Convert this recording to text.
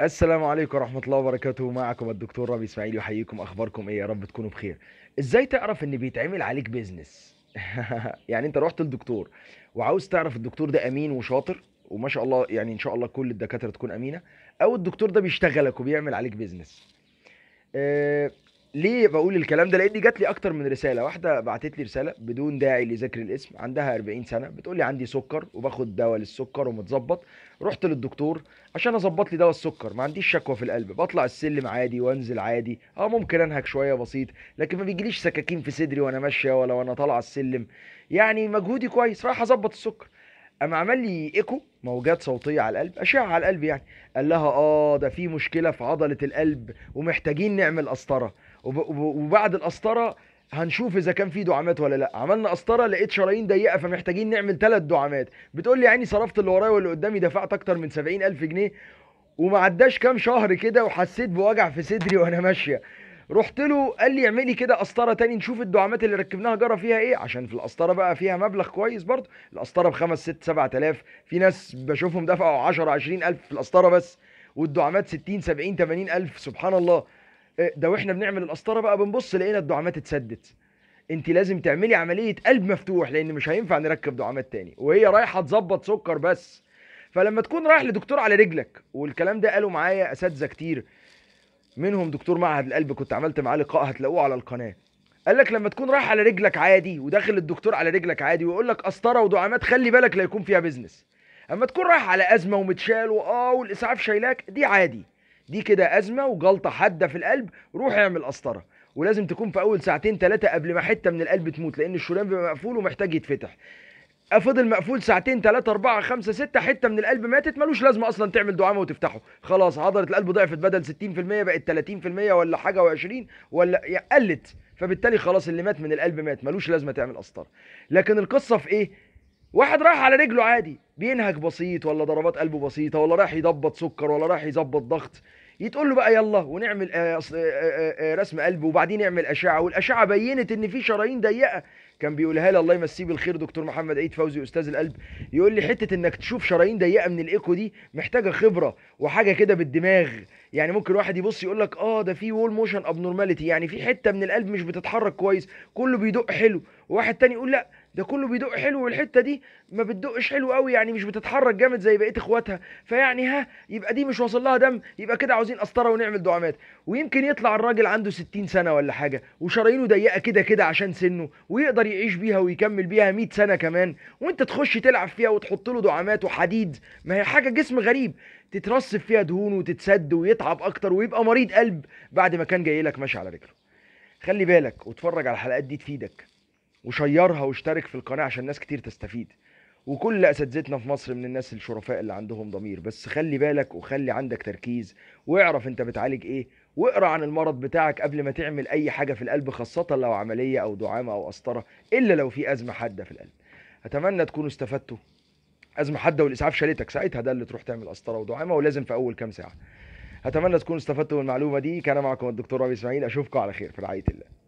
السلام عليكم ورحمة الله وبركاته معكم الدكتور رامي اسماعيل يحييكم اخباركم ايه يا رب تكونوا بخير ازاي تعرف ان بيتعمل عليك بيزنس يعني انت رحت للدكتور وعاوز تعرف الدكتور ده امين وشاطر وما شاء الله يعني ان شاء الله كل الدكاترة تكون امينة او الدكتور ده بيشتغلك وبيعمل عليك بيزنس أه ليه بقول الكلام ده لاني جات لي اكتر من رساله واحده بعتت لي رساله بدون داعي لذكر الاسم عندها 40 سنه بتقول لي عندي سكر وباخد دواء للسكر ومتظبط رحت للدكتور عشان اظبط لي دواء السكر ما عنديش شكوى في القلب بطلع السلم عادي وانزل عادي اه ممكن انهك شويه بسيط لكن ما بيجيليش سكاكين في صدري وانا ماشيه ولا وانا طالعه السلم يعني مجهودي كويس رايح اظبط السكر قام عمل لي ايكو موجات صوتيه على القلب اشعه على القلب يعني قال لها اه ده في مشكله في عضله القلب ومحتاجين نعمل قسطره وبعد القسطره هنشوف اذا كان في دعامات ولا لا عملنا قسطره لقيت شرايين ضيقه فمحتاجين نعمل ثلاث دعامات بتقول لي يعني صرفت اللي ورايا واللي قدامي دفعت اكتر من 70000 جنيه وما عداش كام شهر كده وحسيت بوجع في صدري وانا ماشيه رحت له قال لي اعملي كده قسطره تاني نشوف الدعامات اللي ركبناها جرى فيها ايه عشان في القسطره بقى فيها مبلغ كويس برضه القسطره بخمس ست سبعة تلاف في ناس بشوفهم دفعوا 10 عشرين ألف في القسطره بس والدعامات 60 70 80 ألف سبحان الله آه، ده واحنا بنعمل القسطره بقى بنبص لقينا الدعامات اتسدت انت لازم تعملي عمليه قلب مفتوح لان مش هينفع نركب دعامات تاني وهي رايحه تظبط سكر بس فلما تكون رايح لدكتور على رجلك والكلام ده قالوا معايا اساتذه كتير منهم دكتور معهد القلب كنت عملت معاه لقاء هتلاقوه على القناه قال لك لما تكون رايح على رجلك عادي وداخل الدكتور على رجلك عادي ويقول لك قسطره ودعامات خلي بالك لا يكون فيها بيزنس اما تكون رايح على ازمه ومتشال واه والاسعاف شايلاك دي عادي دي كده ازمه وجلطه حاده في القلب روح اعمل قسطره ولازم تكون في اول ساعتين ثلاثه قبل ما حته من القلب تموت لان الشريان بيبقى مقفول ومحتاج يتفتح فضل مقفول ساعتين ثلاثة أربعة خمسة ستة حتة من القلب ماتت ملوش لازمة أصلا تعمل دعامة وتفتحه خلاص عضلة القلب ضعفت بدل 60% بقت 30% ولا حاجة و20 ولا قلت فبالتالي خلاص اللي مات من القلب مات ملوش لازمة تعمل قسطرة لكن القصة في إيه؟ واحد رايح على رجله عادي بينهج بسيط ولا ضربات قلبه بسيطة ولا رايح يضبط سكر ولا رايح يظبط ضغط يتقول له بقى يلا ونعمل آه، آه، آه، رسم قلب وبعدين نعمل اشعه والاشعه بينت ان في شرايين ضيقه كان بيقولها لي الله يمسيه بالخير دكتور محمد عيد فوزي استاذ القلب يقول لي حته انك تشوف شرايين ضيقه من الايكو دي محتاجه خبره وحاجه كده بالدماغ يعني ممكن واحد يبص يقول لك اه ده في وول موشن ابنورماليتي يعني في حته من القلب مش بتتحرك كويس كله بيدق حلو وواحد تاني يقول لا ده كله بيدق حلو والحته دي ما بتدقش حلو قوي يعني مش بتتحرك جامد زي بقيه اخواتها فيعني ها يبقى دي مش واصل لها دم يبقى كده عاوزين قسطره ونعمل دعامات ويمكن يطلع الراجل عنده 60 سنه ولا حاجه وشرايينه ضيقه كده كده عشان سنه ويقدر يعيش بيها ويكمل بيها 100 سنه كمان وانت تخش تلعب فيها وتحط له دعامات وحديد ما هي حاجه جسم غريب تترسب فيها دهون وتتسد ويتعب اكتر ويبقى مريض قلب بعد ما كان جاي لك ماشي على رجله خلي بالك واتفرج على الحلقات دي تفيدك وشيرها واشترك في القناه عشان ناس كتير تستفيد وكل اساتذتنا في مصر من الناس الشرفاء اللي عندهم ضمير بس خلي بالك وخلي عندك تركيز واعرف انت بتعالج ايه واقرا عن المرض بتاعك قبل ما تعمل اي حاجه في القلب خاصه لو عمليه او دعامه او قسطره الا لو في ازمه حاده في القلب اتمنى تكونوا استفدتوا ازمه حاده والاسعاف شالتك ساعتها ده اللي تروح تعمل قسطره ودعامه ولازم في اول كام ساعه اتمنى تكونوا استفدتوا من المعلومه دي كان معكم الدكتور رامي اسماعيل اشوفكم على خير في رعايه الله